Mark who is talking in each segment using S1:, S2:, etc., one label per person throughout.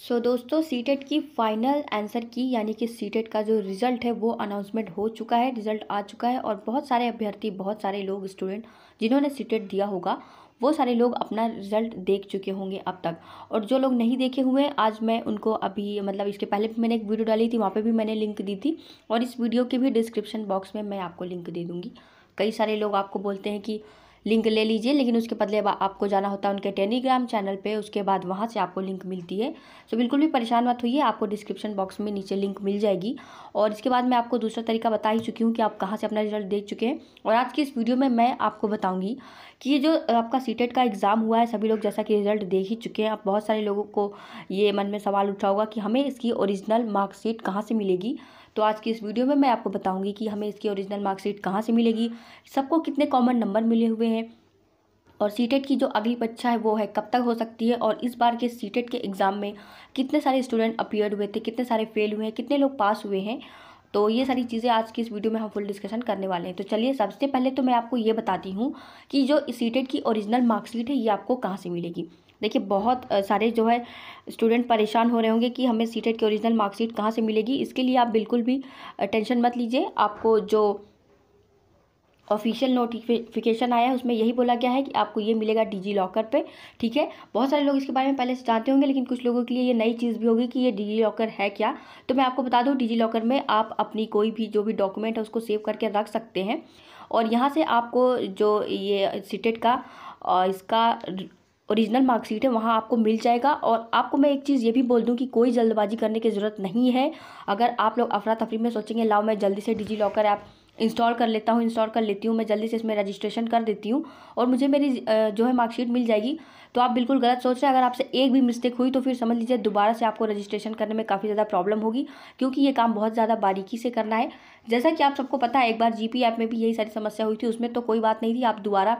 S1: सो so, दोस्तों CTET e की final answer key यानी कि सीटेट e का जो रिज़ल्ट है वो अनाउंसमेंट हो चुका है रिज़ल्ट आ चुका है और बहुत सारे अभ्यर्थी बहुत सारे लोग स्टूडेंट जिन्होंने सीटेट e दिया होगा वो सारे लोग अपना रिज़ल्ट देख चुके होंगे अब तक और जो लोग नहीं देखे हुए हैं आज मैं उनको अभी मतलब इसके पहले भी मैंने एक वीडियो डाली थी वहाँ पर भी मैंने लिंक दी थी और इस वीडियो के भी डिस्क्रिप्शन बॉक्स में मैं आपको लिंक दे दूँगी कई सारे लोग आपको बोलते हैं कि लिंक ले लीजिए लेकिन उसके बदले आपको जाना होता है उनके टेलीग्राम चैनल पे उसके बाद वहाँ से आपको लिंक मिलती है तो बिल्कुल भी परेशान मत होइए आपको डिस्क्रिप्शन बॉक्स में नीचे लिंक मिल जाएगी और इसके बाद मैं आपको दूसरा तरीका बता ही चुकी हूँ कि आप कहाँ से अपना रिजल्ट देख चुके हैं और आज की इस वीडियो में मैं आपको बताऊँगी कि ये जो आपका सी e का एग्ज़ाम हुआ है सभी लोग जैसा कि रिजल्ट देख ही चुके हैं आप बहुत सारे लोगों को ये मन में सवाल उठा होगा कि हमें इसकी ओरिजिनल मार्कशीट कहाँ से मिलेगी तो आज की इस वीडियो में मैं आपको बताऊंगी कि हमें इसकी ओरिजिनल मार्कशीट कहाँ से मिलेगी सबको कितने कॉमन नंबर मिले हुए हैं और सीटेट e की जो अगली परीक्षा है वो है कब तक हो सकती है और इस बार के सीटेट e के एग्ज़ाम में कितने सारे स्टूडेंट अपियर हुए थे कितने सारे फेल हुए हैं कितने लोग पास हुए हैं तो ये सारी चीज़ें आज की इस वीडियो में हम फुल डिस्कशन करने वाले हैं तो चलिए सबसे पहले तो मैं आपको ये बताती हूँ कि जो सीटेट e की ओरिजिनल मार्कशीट है ये आपको कहाँ से मिलेगी देखिए बहुत सारे जो है स्टूडेंट परेशान हो रहे होंगे कि हमें सीटेट की ओरिजिनल मार्कशीट कहाँ से मिलेगी इसके लिए आप बिल्कुल भी टेंशन मत लीजिए आपको जो ऑफिशियल नोटिफिकेशन आया है उसमें यही बोला गया है कि आपको ये मिलेगा डिजी लॉकर पे ठीक है बहुत सारे लोग इसके बारे में पहले से जानते होंगे लेकिन कुछ लोगों के लिए ये नई चीज़ भी होगी कि ये डिजी लॉकर है क्या तो मैं आपको बता दूँ डिजी लॉकर में आप अपनी कोई भी जो भी डॉक्यूमेंट है उसको सेव करके रख सकते हैं और यहाँ से आपको जो ये सीटेट का इसका ओरिजिनल मार्कशीट है वहाँ आपको मिल जाएगा और आपको मैं एक चीज़ ये भी बोल दूँ कि कोई जल्दबाजी करने की ज़रूरत नहीं है अगर आप लोग अफरा तफरी में सोचेंगे लाओ मैं जल्दी से डिजी लॉकर ऐप इंस्टॉल कर लेता हूँ इंस्टॉल कर लेती हूँ मैं जल्दी से इसमें रजिस्ट्रेशन कर देती हूँ और मुझे मेरी जो है मार्कशीट मिल जाएगी तो आप बिल्कुल गलत सोच रहे हैं अगर आपसे एक भी मिस्टेक हुई तो फिर समझ लीजिए दोबारा से आपको रजिस्ट्रेशन करने में काफ़ी ज़्यादा प्रॉब्लम होगी क्योंकि ये काम बहुत ज़्यादा बारीकी से करना है जैसा कि आप सबको पता है एक बार जी ऐप में भी यही सारी समस्या हुई थी उसमें तो कोई बात नहीं थी आप दोबारा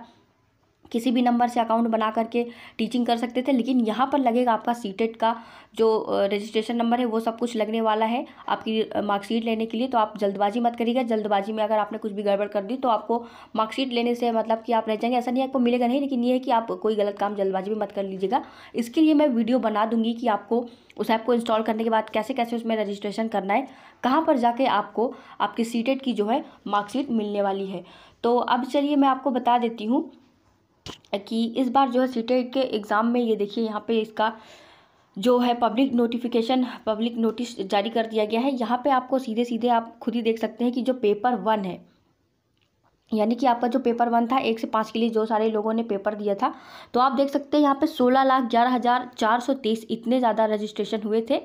S1: किसी भी नंबर से अकाउंट बना करके टीचिंग कर सकते थे लेकिन यहाँ पर लगेगा आपका सीटेट e का जो रजिस्ट्रेशन नंबर है वो सब कुछ लगने वाला है आपकी मार्कशीट लेने के लिए तो आप जल्दबाजी मत करिएगा जल्दबाजी में अगर आपने कुछ भी गड़बड़ कर दी तो आपको मार्कशीट लेने से मतलब कि आप रह जाएंगे ऐसा नहीं आपको मिलेगा नहीं लेकिन ये है कि आप कोई गलत काम जल्दबाजी में मत कर लीजिएगा इसके लिए मैं वीडियो बना दूंगी कि आपको उस ऐप को इंस्टॉल करने के बाद कैसे कैसे उसमें रजिस्ट्रेशन करना है कहाँ पर जाके आपको आपकी सीटेट e की जो है मार्कशीट मिलने वाली है तो अब चलिए मैं आपको बता देती हूँ कि इस बार जो है सीटेट के एग्ज़ाम में ये देखिए यहाँ पे इसका जो है पब्लिक नोटिफिकेशन पब्लिक नोटिस जारी कर दिया गया है यहाँ पे आपको सीधे सीधे आप खुद ही देख सकते हैं कि जो पेपर वन है यानी कि आपका जो पेपर वन था एक से पाँच के लिए जो सारे लोगों ने पेपर दिया था तो आप देख सकते हैं यहाँ पे सोलह लाख ग्यारह हज़ार चार सौ तेईस इतने ज़्यादा रजिस्ट्रेशन हुए थे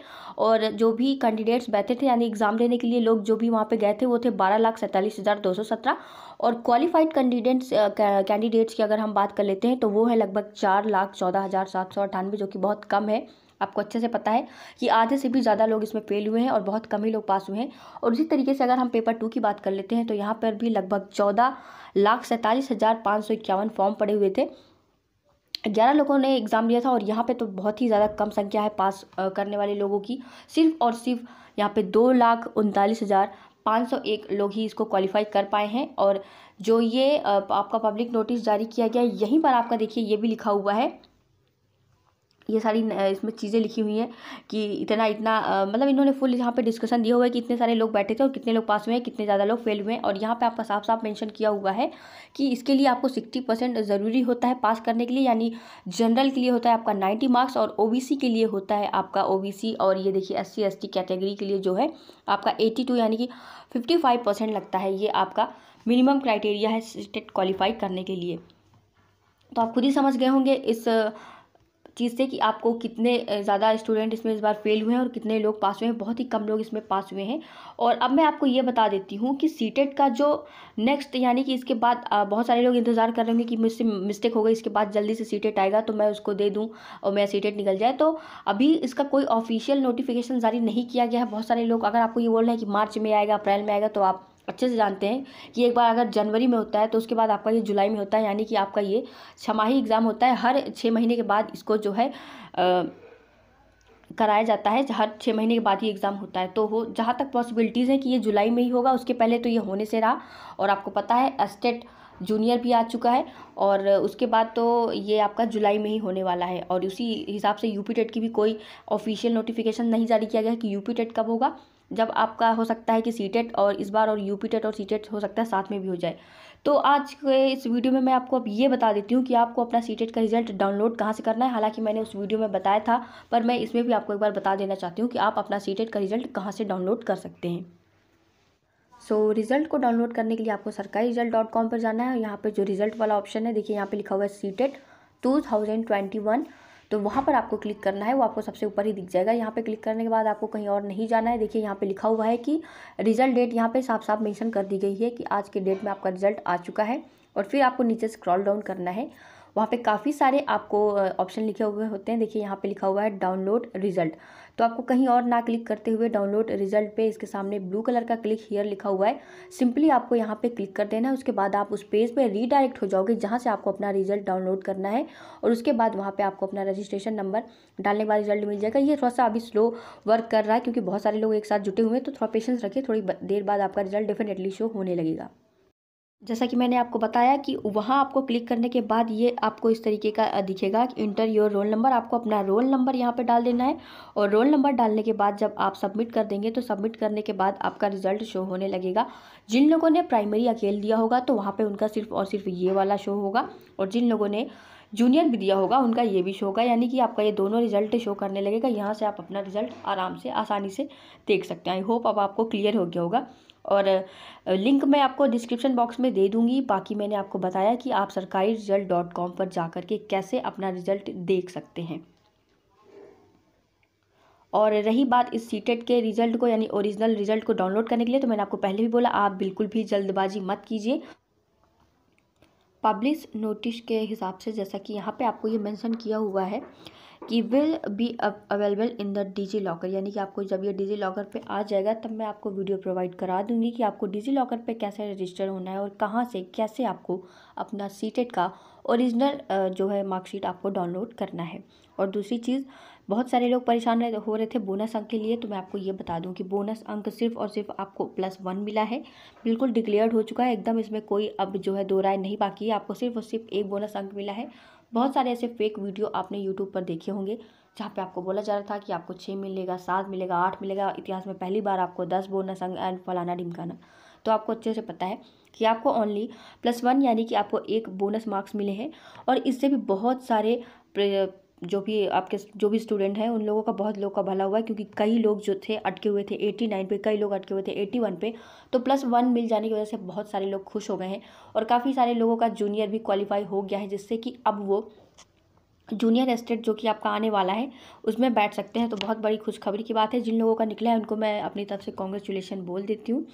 S1: और जो भी कैंडिडेट्स बैठे थे यानी एग्ज़ाम देने के लिए लोग जो भी वहाँ पे गए थे वो थे बारह लाख सैंतालीस हज़ार दो सौ सत्रह और क्वालिफाइड कैंडिडेट्स कैंडिडेट्स की अगर हम बात कर लेते हैं तो वो है लगभग चार लाख चौदह हज़ार सात सौ अठानवे जो कि बहुत कम है आपको अच्छे से पता है कि आधे से भी ज़्यादा लोग इसमें फेल हुए हैं और बहुत कम ही लोग पास हुए हैं और उसी तरीके से अगर हम पेपर टू की बात कर लेते हैं तो यहाँ पर भी लगभग चौदह लाख सैंतालीस हज़ार पाँच सौ इक्यावन फॉर्म पड़े हुए थे ग्यारह लोगों ने एग्ज़ाम दिया था और यहाँ पे तो बहुत ही ज़्यादा कम संख्या है पास करने वाले लोगों की सिर्फ और सिर्फ यहाँ पे दो लाख उनतालीस हज़ार 501 लोग ही इसको क्वालिफाई कर पाए हैं और जो ये आपका पब्लिक नोटिस जारी किया गया है यहीं पर आपका देखिए ये भी लिखा हुआ है ये सारी इसमें चीज़ें लिखी हुई हैं कि इतना इतना मतलब इन्होंने फुल यहाँ पे डिस्कशन दिया हुआ है कि इतने सारे लोग बैठे थे और कितने लोग पास हुए हैं कितने ज़्यादा लोग फेल हुए हैं और यहाँ पे आपका साफ साफ मेंशन किया हुआ है कि इसके लिए आपको सिक्सटी परसेंट ज़रूरी होता है पास करने के लिए यानी जनरल के लिए होता है आपका नाइन्टी मार्क्स और ओ के लिए होता है आपका ओ और ये देखिए एस सी कैटेगरी के लिए जो है आपका एटी यानी कि फिफ्टी लगता है ये आपका मिनिमम क्राइटेरिया है स्टेट क्वालिफाई करने के लिए तो आप खुद ही समझ गए होंगे इस चीज़ से कि आपको कितने ज़्यादा स्टूडेंट इसमें इस बार फेल हुए हैं और कितने लोग पास हुए हैं बहुत ही कम लोग इसमें पास हुए हैं और अब मैं आपको ये बता देती हूँ कि सीटेट का जो नेक्स्ट यानी कि इसके बाद बहुत सारे लोग इंतज़ार कर रहे होंगे कि मुझसे मिस्टेक हो गई इसके बाद जल्दी से सीटेट आएगा तो मैं उसको दे दूँ और मेरा सीटेट निकल जाए तो अभी इसका कोई ऑफिशियल नोटिफिकेशन जारी नहीं किया गया है बहुत सारे लोग अगर आपको ये बोल रहे हैं कि मार्च में आएगा अप्रैल में आएगा तो आप अच्छे से जानते हैं कि एक बार अगर जनवरी में होता है तो उसके बाद आपका ये जुलाई में होता है यानी कि आपका ये छमाही एग्ज़ाम होता है हर छः महीने के बाद इसको जो है आ, कराया जाता है हर छः महीने के बाद ही एग्ज़ाम होता है तो हो जहाँ तक पॉसिबिलिटीज़ हैं कि ये जुलाई में ही होगा उसके पहले तो ये होने से रहा और आपको पता है एस्टेट जूनियर भी आ चुका है और उसके बाद तो ये आपका जुलाई में ही होने वाला है और उसी हिसाब से यूपी टेट की भी कोई ऑफिशियल नोटिफिकेशन नहीं जारी किया गया है कि यूपी टेट कब होगा जब आपका हो सकता है कि सी टेट e और इस बार और यू पी टेट और सी टेट e हो सकता है साथ में भी हो जाए तो आज के इस वीडियो में मैं आपको अब ये बता देती हूँ कि आपको अपना सी टेट e का रिजल्ट डाउनलोड कहाँ से करना है हालांकि मैंने उस वीडियो में बताया था पर मैं इसमें भी आपको एक बार बता देना चाहती हूँ कि आप अपना सी टेट का रिजल्ट कहाँ से डाउनलोड कर सकते हैं सो so, रिजल्ट को डाउनलोड करने के लिए आपको सरकारी रिजल्ट डॉट कॉम पर जाना है और यहाँ पर जो रिजल्ट वाला ऑप्शन है देखिए यहाँ पे लिखा हुआ है CTET two thousand twenty one तो वहाँ पर आपको क्लिक करना है वो आपको सबसे ऊपर ही दिख जाएगा यहाँ पे क्लिक करने के बाद आपको कहीं और नहीं जाना है देखिए यहाँ पे लिखा हुआ है कि रिजल्ट डेट यहाँ पे साफ साफ मेंशन कर दी गई है कि आज के डेट में आपका रिजल्ट आ चुका है और फिर आपको नीचे स्क्रॉल डाउन करना है वहाँ पे काफ़ी सारे आपको ऑप्शन लिखे हुए होते हैं देखिए यहाँ पे लिखा हुआ है डाउनलोड रिजल्ट तो आपको कहीं और ना क्लिक करते हुए डाउनलोड रिजल्ट पे इसके सामने ब्लू कलर का क्लिक हीयर लिखा हुआ है सिंपली आपको यहाँ पे क्लिक कर देना है उसके बाद आप उस पेज पे रीडायरेक्ट हो जाओगे जहाँ से आपको अपना रिजल्ट डाउनलोड करना है और उसके बाद वहाँ पर आपको अपना रजिस्ट्रेशन नंबर डालने का रिजल्ट मिल जाएगा ये थोड़ा सा अभी स्लो वर्क कर रहा है क्योंकि बहुत सारे लोग एक साथ जुटे हुए हैं तो थोड़ा पेशेंस रखिए थोड़ी देर बाद आपका रिजल्ट डेफिनेटली शो होने लगेगा जैसा कि मैंने आपको बताया कि वहाँ आपको क्लिक करने के बाद ये आपको इस तरीके का दिखेगा कि इंटर योर रोल नंबर आपको अपना रोल नंबर यहाँ पे डाल देना है और रोल नंबर डालने के बाद जब आप सबमिट कर देंगे तो सबमिट करने के बाद आपका रिजल्ट शो होने लगेगा जिन लोगों ने प्राइमरी अकेल दिया होगा तो वहाँ पर उनका सिर्फ और सिर्फ ये वाला शो होगा और जिन लोगों ने जूनियर भी दिया होगा उनका ये भी शो होगा यानी कि आपका ये दोनों रिजल्ट शो करने लगेगा यहाँ से आप अपना रिजल्ट आराम से आसानी से देख सकते हैं आई होप अब आपको क्लियर हो गया होगा और लिंक मैं आपको डिस्क्रिप्शन बॉक्स में दे दूँगी बाकी मैंने आपको बताया कि आप सरकारी रिजल्ट डॉट कॉम पर जा कर के कैसे अपना रिजल्ट देख सकते हैं और रही बात इस सीटेट के रिजल्ट को यानी ओरिजिनल रिजल्ट को डाउनलोड करने के लिए तो मैंने आपको पहले भी बोला आप बिल्कुल भी जल्दबाजी मत कीजिए पब्लिश नोटिस के हिसाब से जैसा कि यहाँ पे आपको ये मेंशन किया हुआ है कि will be available in the DigiLocker यानी कि आपको जब ये डिजी लॉकर पर आ जाएगा तब मैं आपको वीडियो प्रोवाइड करा दूंगी कि आपको डिजी लॉकर पर कैसे रजिस्टर होना है और कहाँ से कैसे आपको अपना सीटेट e का ओरिजिनल जो है मार्कशीट आपको डाउनलोड करना है और दूसरी चीज़ बहुत सारे लोग परेशान हो रहे थे बोनस अंक के लिए तो मैं आपको ये बता दूं कि बोनस अंक सिर्फ और सिर्फ आपको प्लस वन मिला है बिल्कुल डिक्लेयर्ड हो चुका है एकदम इसमें कोई अब जो है दो राय नहीं बाकी है आपको सिर्फ और सिर्फ एक बोनस अंक मिला है बहुत सारे ऐसे फेक वीडियो आपने यूट्यूब पर देखे होंगे जहाँ पे आपको बोला जा रहा था कि आपको छः मिलेगा सात मिलेगा आठ मिलेगा इतिहास में पहली बार आपको दस बोनस अंक एंड फलाना ढिमकाना तो आपको अच्छे से पता है कि आपको ओनली प्लस वन यानी कि आपको एक बोनस मार्क्स मिले हैं और इससे भी बहुत सारे जो भी आपके जो भी स्टूडेंट हैं उन लोगों का बहुत लोग का भला हुआ है क्योंकि कई लोग जो थे अटके हुए थे एटी नाइन पे कई लोग अटके हुए थे एटी वन पे तो प्लस वन मिल जाने की वजह से बहुत सारे लोग खुश हो गए हैं और काफ़ी सारे लोगों का जूनियर भी क्वालिफाई हो गया है जिससे कि अब वो जूनियर एस्टेट जो कि आपका आने वाला है उसमें बैठ सकते हैं तो बहुत बड़ी खुशखबरी की बात है जिन लोगों का निकला है उनको मैं अपनी तरफ से कॉन्ग्रेचुलेशन बोल देती हूँ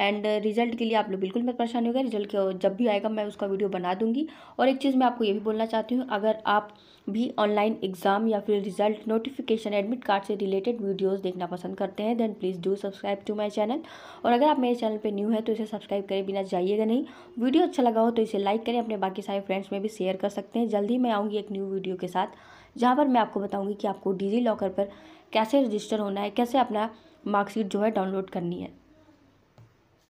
S1: एंड रिजल्ट के लिए आप लोग बिल्कुल मत परेशान होगा रिजल्ट जब भी आएगा मैं उसका वीडियो बना दूंगी और एक चीज़ मैं आपको ये भी बोलना चाहती हूँ अगर आप भी ऑनलाइन एग्जाम या फिर रिजल्ट नोटिफिकेशन एडमिट कार्ड से रिलेटेड वीडियोस देखना पसंद करते हैं then please do subscribe to my channel और अगर आप मेरे चैनल पे न्यू है तो इसे सब्सक्राइब करें बिना जाइएगा नहीं वीडियो अच्छा लगा हो तो इसे लाइक करें अपने बाकी सारे फ्रेंड्स में भी शेयर कर सकते हैं जल्दी मैं आऊँगी एक न्यू वीडियो के साथ जहाँ पर मैं आपको बताऊँगी कि आपको डिजी लॉकर पर कैसे रजिस्टर होना है कैसे अपना मार्कशीट जो है डाउनलोड करनी है